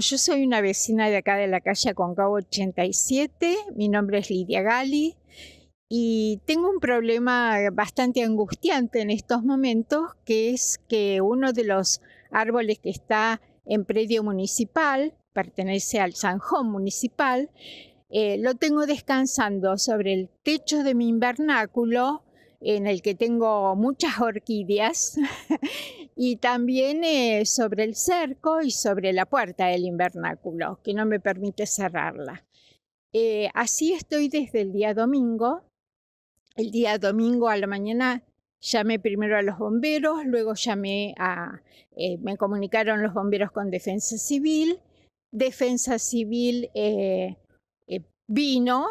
Yo soy una vecina de acá de la calle Concavo 87, mi nombre es Lidia Gali y tengo un problema bastante angustiante en estos momentos, que es que uno de los árboles que está en predio municipal, pertenece al Sanjón municipal, eh, lo tengo descansando sobre el techo de mi invernáculo en el que tengo muchas orquídeas y también eh, sobre el cerco y sobre la puerta del invernáculo, que no me permite cerrarla. Eh, así estoy desde el día domingo. El día domingo a la mañana llamé primero a los bomberos, luego llamé a, eh, me comunicaron los bomberos con Defensa Civil. Defensa Civil eh, vino,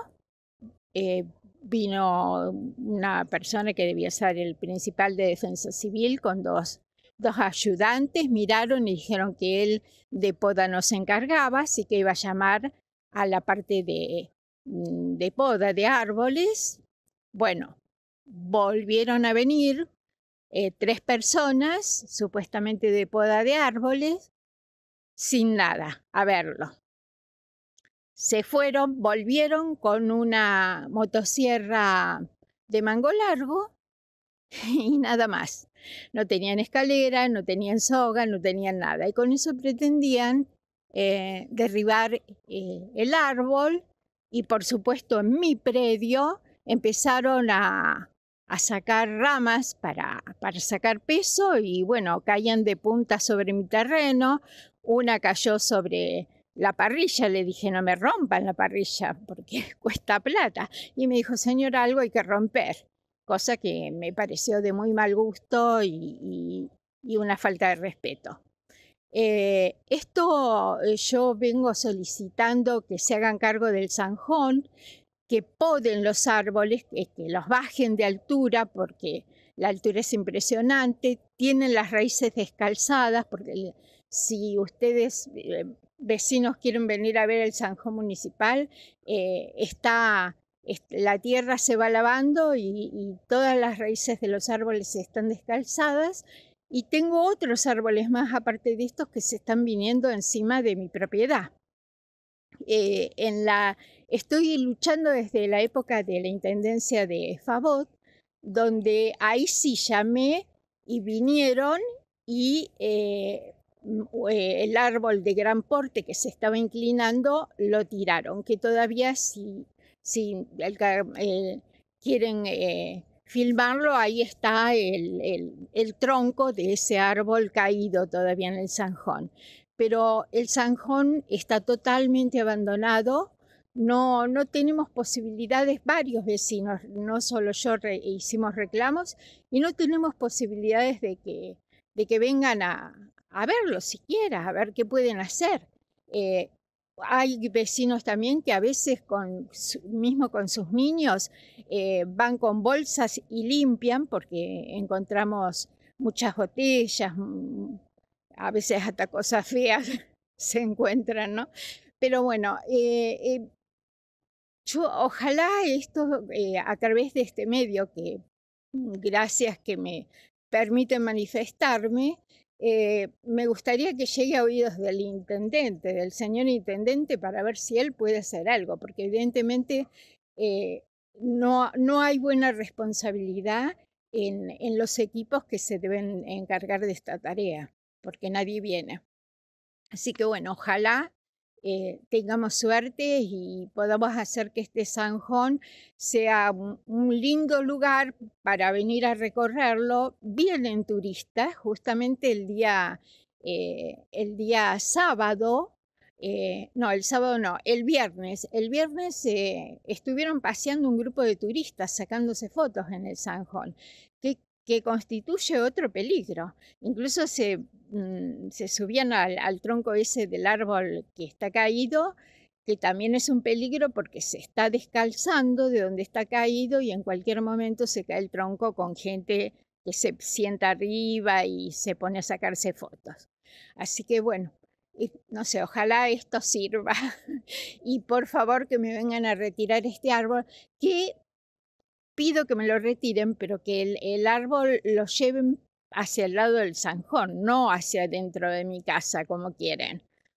vino una persona que debía ser el principal de Defensa Civil con dos dos ayudantes miraron y dijeron que él de poda no se encargaba, así que iba a llamar a la parte de, mm, poda de árboles. Bueno, volvieron a venir eh, tres personas, supuestamente de poda de árboles, sin nada, a verlo. Se fueron, volvieron con una motosierra de mango largo y nada más. No tenían escalera, no tenían soga, no tenían nada. Y con eso pretendían eh, derribar eh, el árbol y por supuesto en mi predio empezaron a, a sacar ramas para, para, sacar peso y bueno, caían de punta sobre mi terreno, una cayó sobre la parrilla, le dije no me rompan la parrilla porque cuesta plata y me dijo señor algo hay que romper cosa que me pareció de muy mal gusto y, una falta de respeto. Eh, esto eh, yo vengo solicitando que se hagan cargo del zanjón, que poden los árboles, que, los bajen de altura porque la altura es impresionante, tienen las raíces descalzadas porque si ustedes eh, vecinos quieren venir a ver el zanjón municipal, está la tierra se va lavando y, todas las raíces de los árboles están descalzadas y tengo otros árboles más aparte de estos que se están viniendo encima de mi propiedad. Eh, en la, estoy luchando desde la época de la Intendencia de Favot, donde ahí sí llamé y vinieron y eh, eh, el árbol de gran porte que se estaba inclinando lo tiraron, que todavía sí si eh, quieren eh, filmarlo, ahí está el, tronco de ese árbol caído todavía en el zanjón. Pero el zanjón está totalmente abandonado. No, no tenemos posibilidades, varios vecinos, no solo yo hicimos reclamos, y no tenemos posibilidades de que, de que vengan a, verlo siquiera, a ver qué pueden hacer. Eh, hay vecinos también que a veces, con, mismo con sus niños, eh, van con bolsas y limpian porque encontramos muchas botellas, mm, a veces hasta cosas feas se encuentran, ¿no? Pero bueno, eh, eh, yo ojalá esto a través de este medio que mm, gracias que me permiten manifestarme, eh, me gustaría que llegue a oídos del intendente, del señor intendente, para ver si él puede hacer algo, porque evidentemente eh, no, hay buena responsabilidad en los equipos que se deben encargar de esta tarea, porque nadie viene. Así que bueno, ojalá eh, tengamos suerte y podamos hacer que este Sanjón sea un, lindo lugar para venir a recorrerlo. Vienen turistas justamente el día, eh, el día sábado. Eh, no, el sábado no, el viernes. El viernes estuvieron paseando un grupo de turistas sacándose fotos en el Sanjón que constituye otro peligro. Incluso mm, se, subían al, al, tronco ese del árbol que está caído, que también es un peligro porque se está descalzando de donde está caído y en cualquier momento se cae el tronco con gente que se sienta arriba y se pone a sacarse fotos. Así que bueno, eh, no sé, ojalá esto sirva y por favor que me vengan a retirar este árbol que pido que me lo retiren, pero que el, árbol lo lleven hacia el lado del zanjón, no hacia dentro de mi casa, como quieren.